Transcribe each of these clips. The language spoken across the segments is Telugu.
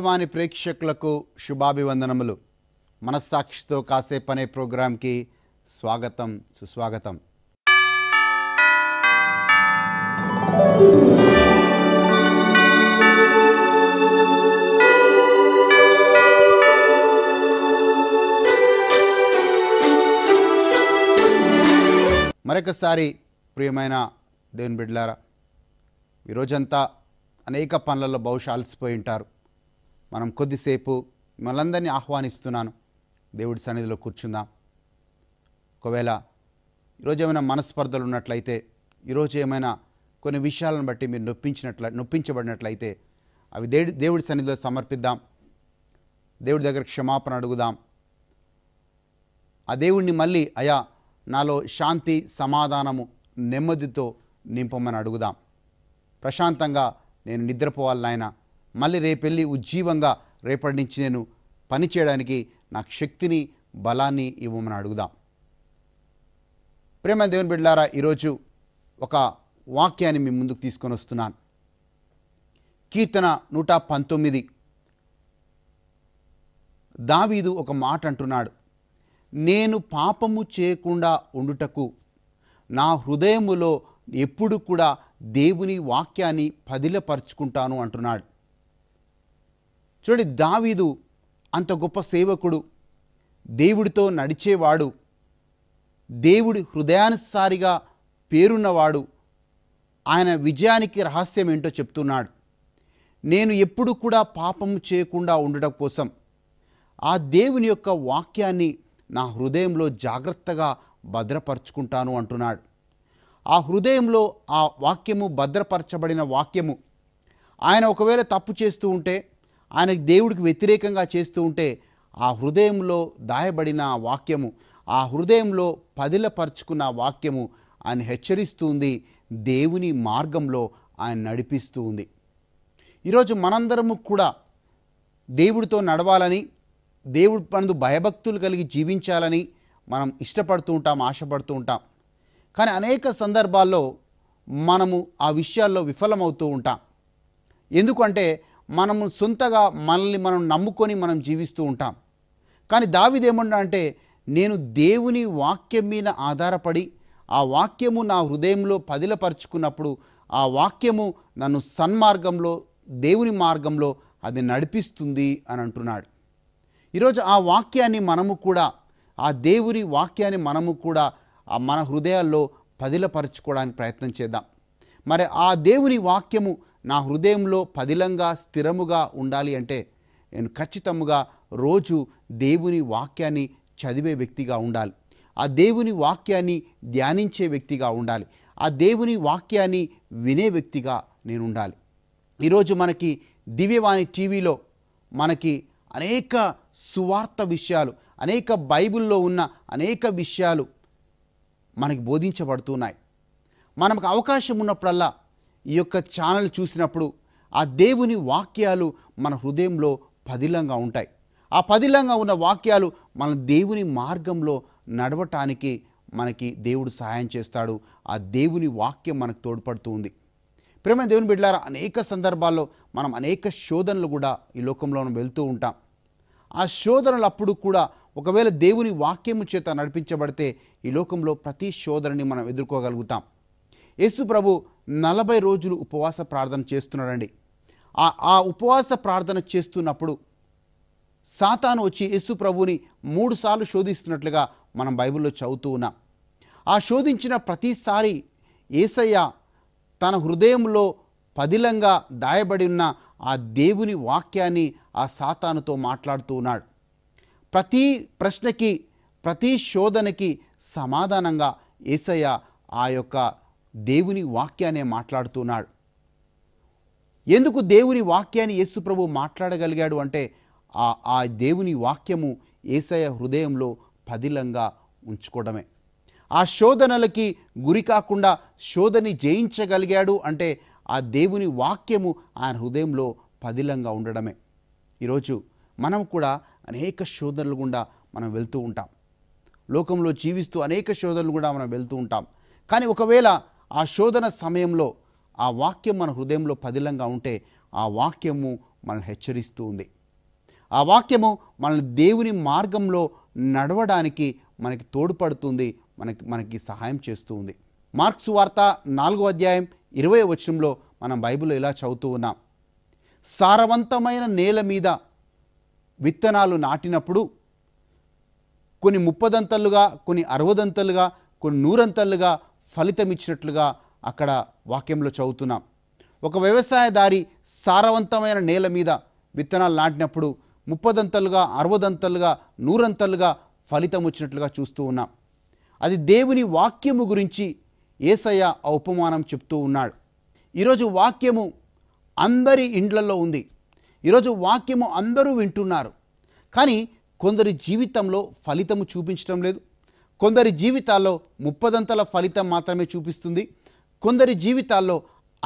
సత్యవాణి ప్రేక్షకులకు శుభాభివందనములు మనస్సాక్షితో అనే ప్రోగ్రాంకి స్వాగతం సుస్వాగతం మరొకసారి ప్రియమైన దేవుని బిడ్లారా ఈరోజంతా అనేక పనులలో బహుశా అలసిపోయి ఉంటారు మనం కొద్దిసేపు మనందరినీ ఆహ్వానిస్తున్నాను దేవుడి సన్నిధిలో కూర్చుందాం ఒకవేళ ఈరోజు ఏమైనా మనస్పర్ధలు ఉన్నట్లయితే ఈరోజు ఏమైనా కొన్ని విషయాలను బట్టి మీరు నొప్పించినట్ల నొప్పించబడినట్లయితే అవి దేవుడి దేవుడి సన్నిధిలో సమర్పిద్దాం దేవుడి దగ్గర క్షమాపణ అడుగుదాం ఆ దేవుణ్ణి మళ్ళీ అయా నాలో శాంతి సమాధానము నెమ్మదితో నింపమని అడుగుదాం ప్రశాంతంగా నేను నిద్రపోవాలి నాయనా మళ్ళీ రేపెళ్ళి ఉజ్జీవంగా రేపటి నుంచి నేను పని చేయడానికి నాకు శక్తిని బలాన్ని ఇవ్వమని అడుగుదాం ప్రేమ దేవుని బిడ్డారా ఈరోజు ఒక వాక్యాన్ని మీ ముందుకు తీసుకొని వస్తున్నాను కీర్తన నూట పంతొమ్మిది దావీదు ఒక మాట అంటున్నాడు నేను పాపము చేయకుండా ఉండుటకు నా హృదయములో ఎప్పుడు కూడా దేవుని వాక్యాన్ని పదిలపరుచుకుంటాను అంటున్నాడు చూడండి దావీదు అంత గొప్ప సేవకుడు దేవుడితో నడిచేవాడు దేవుడి హృదయానుసారిగా పేరున్నవాడు ఆయన విజయానికి రహస్యం ఏంటో చెప్తున్నాడు నేను ఎప్పుడు కూడా పాపం చేయకుండా ఉండటం కోసం ఆ దేవుని యొక్క వాక్యాన్ని నా హృదయంలో జాగ్రత్తగా భద్రపరుచుకుంటాను అంటున్నాడు ఆ హృదయంలో ఆ వాక్యము భద్రపరచబడిన వాక్యము ఆయన ఒకవేళ తప్పు చేస్తూ ఉంటే ఆయనకు దేవుడికి వ్యతిరేకంగా చేస్తూ ఉంటే ఆ హృదయంలో దాయబడిన వాక్యము ఆ హృదయంలో పదిలపరుచుకున్న వాక్యము ఆయన హెచ్చరిస్తుంది దేవుని మార్గంలో ఆయన నడిపిస్తూ ఉంది ఈరోజు మనందరము కూడా దేవుడితో నడవాలని దేవుడి పనులు భయభక్తులు కలిగి జీవించాలని మనం ఇష్టపడుతూ ఉంటాం ఆశపడుతూ ఉంటాం కానీ అనేక సందర్భాల్లో మనము ఆ విషయాల్లో విఫలమవుతూ ఉంటాం ఎందుకంటే మనము సొంతగా మనల్ని మనం నమ్ముకొని మనం జీవిస్తూ ఉంటాం కానీ దావిదేమన్నా అంటే నేను దేవుని వాక్యం మీద ఆధారపడి ఆ వాక్యము నా హృదయంలో పదిలపరుచుకున్నప్పుడు ఆ వాక్యము నన్ను సన్మార్గంలో దేవుని మార్గంలో అది నడిపిస్తుంది అని అంటున్నాడు ఈరోజు ఆ వాక్యాన్ని మనము కూడా ఆ దేవుని వాక్యాన్ని మనము కూడా ఆ మన హృదయాల్లో పదిలపరచుకోవడానికి ప్రయత్నం చేద్దాం మరి ఆ దేవుని వాక్యము నా హృదయంలో పదిలంగా స్థిరముగా ఉండాలి అంటే నేను ఖచ్చితంగా రోజు దేవుని వాక్యాన్ని చదివే వ్యక్తిగా ఉండాలి ఆ దేవుని వాక్యాన్ని ధ్యానించే వ్యక్తిగా ఉండాలి ఆ దేవుని వాక్యాన్ని వినే వ్యక్తిగా నేను ఉండాలి ఈరోజు మనకి దివ్యవాణి టీవీలో మనకి అనేక సువార్త విషయాలు అనేక బైబిల్లో ఉన్న అనేక విషయాలు మనకి బోధించబడుతున్నాయి మనకు అవకాశం ఉన్నప్పుడల్లా ఈ యొక్క ఛానల్ చూసినప్పుడు ఆ దేవుని వాక్యాలు మన హృదయంలో పదిలంగా ఉంటాయి ఆ పదిలంగా ఉన్న వాక్యాలు మన దేవుని మార్గంలో నడవటానికి మనకి దేవుడు సహాయం చేస్తాడు ఆ దేవుని వాక్యం మనకు తోడ్పడుతూ ఉంది ప్రేమ దేవుని బిడ్డలారా అనేక సందర్భాల్లో మనం అనేక శోధనలు కూడా ఈ లోకంలో వెళ్తూ ఉంటాం ఆ శోధనలప్పుడు కూడా ఒకవేళ దేవుని వాక్యము చేత నడిపించబడితే ఈ లోకంలో ప్రతి శోధనని మనం ఎదుర్కోగలుగుతాం యేసు ప్రభు నలభై రోజులు ఉపవాస ప్రార్థన చేస్తున్నాడండి ఆ ఉపవాస ప్రార్థన చేస్తున్నప్పుడు సాతాను వచ్చి యేసు ప్రభుని మూడుసార్లు శోధిస్తున్నట్లుగా మనం బైబిల్లో చదువుతూ ఉన్నాం ఆ శోధించిన ప్రతిసారి ఏసయ్య తన హృదయంలో పదిలంగా దాయబడి ఉన్న ఆ దేవుని వాక్యాన్ని ఆ సాతానుతో మాట్లాడుతూ ఉన్నాడు ప్రతి ప్రశ్నకి ప్రతి శోధనకి సమాధానంగా ఏసయ్య ఆ యొక్క దేవుని వాక్యానే మాట్లాడుతున్నాడు ఎందుకు దేవుని వాక్యాన్ని యేసుప్రభు మాట్లాడగలిగాడు అంటే ఆ ఆ దేవుని వాక్యము ఏసయ హృదయంలో పదిలంగా ఉంచుకోవడమే ఆ శోధనలకి గురి కాకుండా శోధని జయించగలిగాడు అంటే ఆ దేవుని వాక్యము ఆయన హృదయంలో పదిలంగా ఉండడమే ఈరోజు మనం కూడా అనేక శోధనలు గుండా మనం వెళ్తూ ఉంటాం లోకంలో జీవిస్తూ అనేక శోధనలు కూడా మనం వెళ్తూ ఉంటాం కానీ ఒకవేళ ఆ శోధన సమయంలో ఆ వాక్యం మన హృదయంలో పదిలంగా ఉంటే ఆ వాక్యము మనల్ని హెచ్చరిస్తూ ఉంది ఆ వాక్యము మనల్ని దేవుని మార్గంలో నడవడానికి మనకి తోడ్పడుతుంది మనకి మనకి సహాయం చేస్తూ ఉంది మార్క్స్ వార్త నాలుగో అధ్యాయం ఇరవై వచనంలో మనం బైబిల్లో ఇలా చదువుతూ ఉన్నాం సారవంతమైన నేల మీద విత్తనాలు నాటినప్పుడు కొన్ని ముప్పదంతలుగా కొన్ని అరవదంతలుగా కొన్ని నూరంతలుగా ఫలితం ఇచ్చినట్లుగా అక్కడ వాక్యంలో చదువుతున్నాం ఒక వ్యవసాయదారి సారవంతమైన నేల మీద విత్తనాలు నాటినప్పుడు ముప్పదంతలుగా అరవదంతలుగా నూరంతలుగా ఫలితం వచ్చినట్లుగా చూస్తూ ఉన్నాం అది దేవుని వాక్యము గురించి ఏసయ్య ఆ ఉపమానం చెప్తూ ఉన్నాడు ఈరోజు వాక్యము అందరి ఇండ్లలో ఉంది ఈరోజు వాక్యము అందరూ వింటున్నారు కానీ కొందరి జీవితంలో ఫలితము చూపించడం లేదు కొందరి జీవితాల్లో ముప్పదంతల ఫలితం మాత్రమే చూపిస్తుంది కొందరి జీవితాల్లో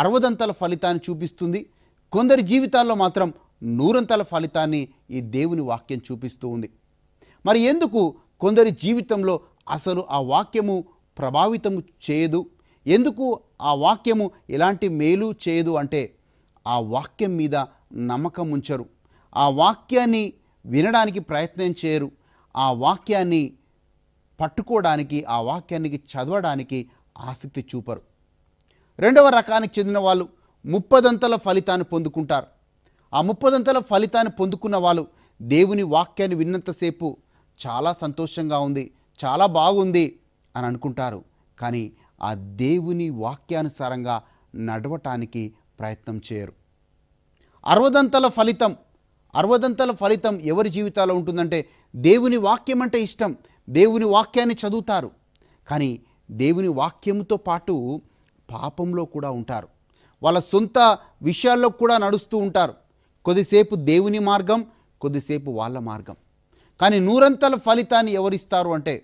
అరవదంతల ఫలితాన్ని చూపిస్తుంది కొందరి జీవితాల్లో మాత్రం నూరంతల ఫలితాన్ని ఈ దేవుని వాక్యం చూపిస్తూ ఉంది మరి ఎందుకు కొందరి జీవితంలో అసలు ఆ వాక్యము ప్రభావితం చేయదు ఎందుకు ఆ వాక్యము ఎలాంటి మేలు చేయదు అంటే ఆ వాక్యం మీద నమ్మకం ఉంచరు ఆ వాక్యాన్ని వినడానికి ప్రయత్నం చేయరు ఆ వాక్యాన్ని పట్టుకోవడానికి ఆ వాక్యానికి చదవడానికి ఆసక్తి చూపరు రెండవ రకానికి చెందిన వాళ్ళు ముప్పదంతల ఫలితాన్ని పొందుకుంటారు ఆ ముప్పదంతల ఫలితాన్ని పొందుకున్న వాళ్ళు దేవుని వాక్యాన్ని విన్నంతసేపు చాలా సంతోషంగా ఉంది చాలా బాగుంది అని అనుకుంటారు కానీ ఆ దేవుని వాక్యానుసారంగా నడవటానికి ప్రయత్నం చేయరు అరవదంతల ఫలితం అరవదంతల ఫలితం ఎవరి జీవితాల్లో ఉంటుందంటే దేవుని వాక్యం అంటే ఇష్టం దేవుని వాక్యాన్ని చదువుతారు కానీ దేవుని వాక్యంతో పాటు పాపంలో కూడా ఉంటారు వాళ్ళ సొంత విషయాల్లో కూడా నడుస్తూ ఉంటారు కొద్దిసేపు దేవుని మార్గం కొద్దిసేపు వాళ్ళ మార్గం కానీ నూరంతల ఫలితాన్ని ఎవరిస్తారు అంటే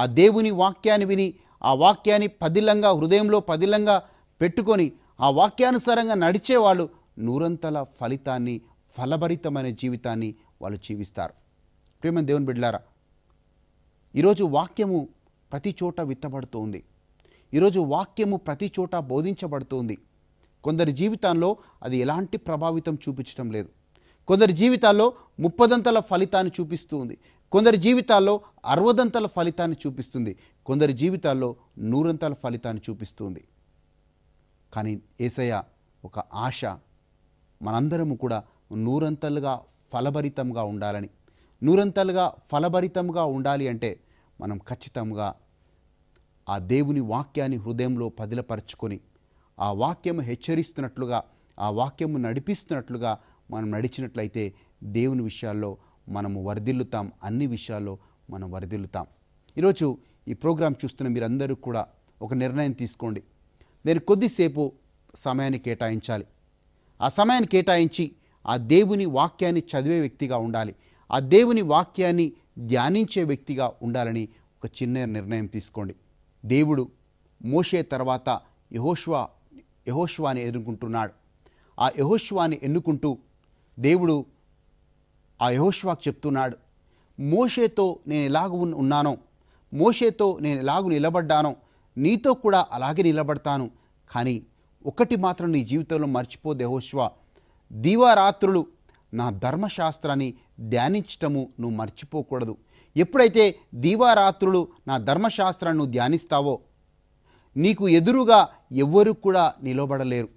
ఆ దేవుని వాక్యాన్ని విని ఆ వాక్యాన్ని పదిలంగా హృదయంలో పదిలంగా పెట్టుకొని ఆ వాక్యానుసారంగా నడిచే వాళ్ళు నూరంతల ఫలితాన్ని ఫలభరితమైన జీవితాన్ని వాళ్ళు జీవిస్తారు ప్రేమ దేవుని బిడ్లారా ఈరోజు వాక్యము ప్రతి చోట విత్తబడుతోంది ఈరోజు వాక్యము ప్రతి చోట బోధించబడుతోంది కొందరి జీవితాల్లో అది ఎలాంటి ప్రభావితం చూపించడం లేదు కొందరి జీవితాల్లో ముప్పదంతల ఫలితాన్ని చూపిస్తుంది కొందరి జీవితాల్లో అరవదంతల ఫలితాన్ని చూపిస్తుంది కొందరి జీవితాల్లో నూరంతల ఫలితాన్ని చూపిస్తుంది కానీ ఏసయ్య ఒక ఆశ మనందరము కూడా నూరంతలుగా ఫలభరితంగా ఉండాలని నూరంతలుగా ఫలభరితంగా ఉండాలి అంటే మనం ఖచ్చితంగా ఆ దేవుని వాక్యాన్ని హృదయంలో పదిలపరచుకొని ఆ వాక్యము హెచ్చరిస్తున్నట్లుగా ఆ వాక్యము నడిపిస్తున్నట్లుగా మనం నడిచినట్లయితే దేవుని విషయాల్లో మనము వరదిల్లుతాం అన్ని విషయాల్లో మనం వరదిల్లుతాం ఈరోజు ఈ ప్రోగ్రాం చూస్తున్న మీరందరూ కూడా ఒక నిర్ణయం తీసుకోండి నేను కొద్దిసేపు సమయాన్ని కేటాయించాలి ఆ సమయాన్ని కేటాయించి ఆ దేవుని వాక్యాన్ని చదివే వ్యక్తిగా ఉండాలి ఆ దేవుని వాక్యాన్ని ధ్యానించే వ్యక్తిగా ఉండాలని ఒక చిన్న నిర్ణయం తీసుకోండి దేవుడు మోషే తర్వాత యహోష్వా యహోష్వాని ఎన్నుకుంటున్నాడు ఆ యహోష్వాని ఎన్నుకుంటూ దేవుడు ఆ యహోష్వాకు చెప్తున్నాడు మోషేతో నేను ఎలాగ ఉన్నానో మోషేతో నేను ఎలాగ నిలబడ్డానో నీతో కూడా అలాగే నిలబడతాను కానీ ఒకటి మాత్రం నీ జీవితంలో మర్చిపో దేహోష్వా దీవారాత్రులు నా ధర్మశాస్త్రాన్ని ధ్యానించటము నువ్వు మర్చిపోకూడదు ఎప్పుడైతే దీవారాత్రులు నా ధర్మశాస్త్రాన్ని ధ్యానిస్తావో నీకు ఎదురుగా ఎవ్వరూ కూడా నిలబడలేరు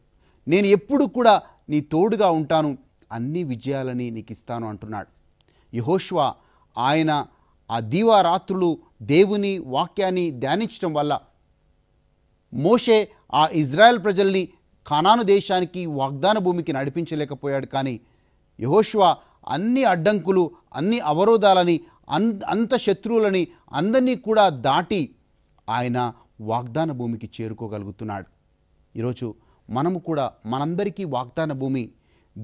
నేను ఎప్పుడు కూడా నీ తోడుగా ఉంటాను అన్ని విజయాలని నీకు ఇస్తాను అంటున్నాడు యహోష్వా ఆయన ఆ దీవారాత్రులు దేవుని వాక్యాన్ని ధ్యానించడం వల్ల మోషే ఆ ఇజ్రాయెల్ ప్రజల్ని ఖానాను దేశానికి వాగ్దాన భూమికి నడిపించలేకపోయాడు కానీ యహోష్వా అన్ని అడ్డంకులు అన్ని అవరోధాలని అంత శత్రువులని అందరినీ కూడా దాటి ఆయన వాగ్దాన భూమికి చేరుకోగలుగుతున్నాడు ఈరోజు మనము కూడా మనందరికీ వాగ్దాన భూమి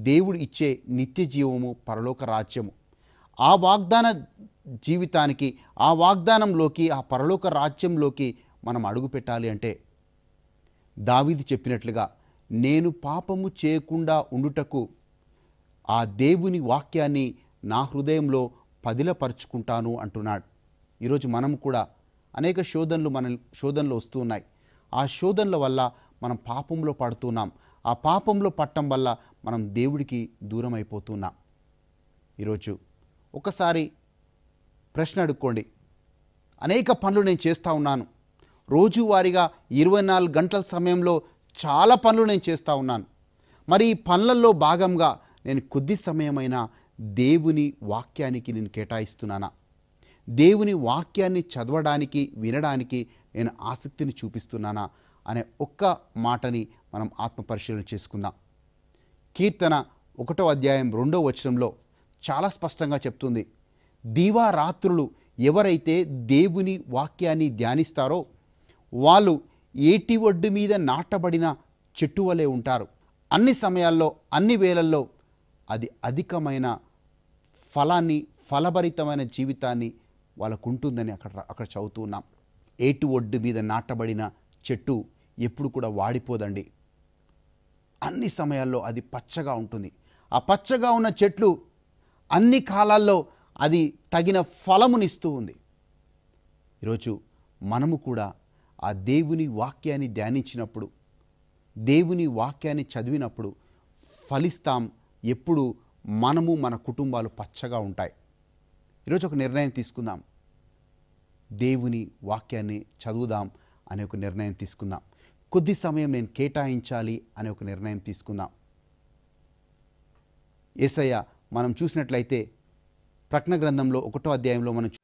దేవుడు ఇచ్చే నిత్య జీవము పరలోక రాజ్యము ఆ వాగ్దాన జీవితానికి ఆ వాగ్దానంలోకి ఆ పరలోక రాజ్యంలోకి మనం అడుగు పెట్టాలి అంటే దావిది చెప్పినట్లుగా నేను పాపము చేయకుండా ఉండుటకు ఆ దేవుని వాక్యాన్ని నా హృదయంలో పదిలపరుచుకుంటాను అంటున్నాడు ఈరోజు మనం కూడా అనేక శోధనలు మన శోధనలు వస్తూ ఉన్నాయి ఆ శోధనల వల్ల మనం పాపంలో పడుతున్నాం ఆ పాపంలో పట్టడం వల్ల మనం దేవుడికి దూరం అయిపోతున్నాం ఈరోజు ఒకసారి ప్రశ్న అడుక్కోండి అనేక పనులు నేను చేస్తూ ఉన్నాను రోజువారీగా ఇరవై నాలుగు గంటల సమయంలో చాలా పనులు నేను చేస్తూ ఉన్నాను మరి ఈ పనులలో భాగంగా నేను కొద్ది సమయమైనా దేవుని వాక్యానికి నేను కేటాయిస్తున్నానా దేవుని వాక్యాన్ని చదవడానికి వినడానికి నేను ఆసక్తిని చూపిస్తున్నానా అనే ఒక్క మాటని మనం ఆత్మపరిశీలన చేసుకుందాం కీర్తన ఒకటో అధ్యాయం రెండో వచనంలో చాలా స్పష్టంగా చెప్తుంది దీవారాత్రులు ఎవరైతే దేవుని వాక్యాన్ని ధ్యానిస్తారో వాళ్ళు ఏటి ఒడ్డు మీద నాటబడిన చెట్టు వలె ఉంటారు అన్ని సమయాల్లో అన్ని వేళల్లో అది అధికమైన ఫలాన్ని ఫలభరితమైన జీవితాన్ని వాళ్ళకు ఉంటుందని అక్కడ అక్కడ చదువుతున్నాం ఏటు ఒడ్డు మీద నాటబడిన చెట్టు ఎప్పుడు కూడా వాడిపోదండి అన్ని సమయాల్లో అది పచ్చగా ఉంటుంది ఆ పచ్చగా ఉన్న చెట్లు అన్ని కాలాల్లో అది తగిన ఫలమునిస్తూ ఉంది ఈరోజు మనము కూడా ఆ దేవుని వాక్యాన్ని ధ్యానించినప్పుడు దేవుని వాక్యాన్ని చదివినప్పుడు ఫలిస్తాం ఎప్పుడు మనము మన కుటుంబాలు పచ్చగా ఉంటాయి ఈరోజు ఒక నిర్ణయం తీసుకుందాం దేవుని వాక్యాన్ని చదువుదాం అనే ఒక నిర్ణయం తీసుకుందాం కొద్ది సమయం నేను కేటాయించాలి అనే ఒక నిర్ణయం తీసుకుందాం ఏసయ్య మనం చూసినట్లయితే ప్రకటన గ్రంథంలో ఒకటో అధ్యాయంలో మనం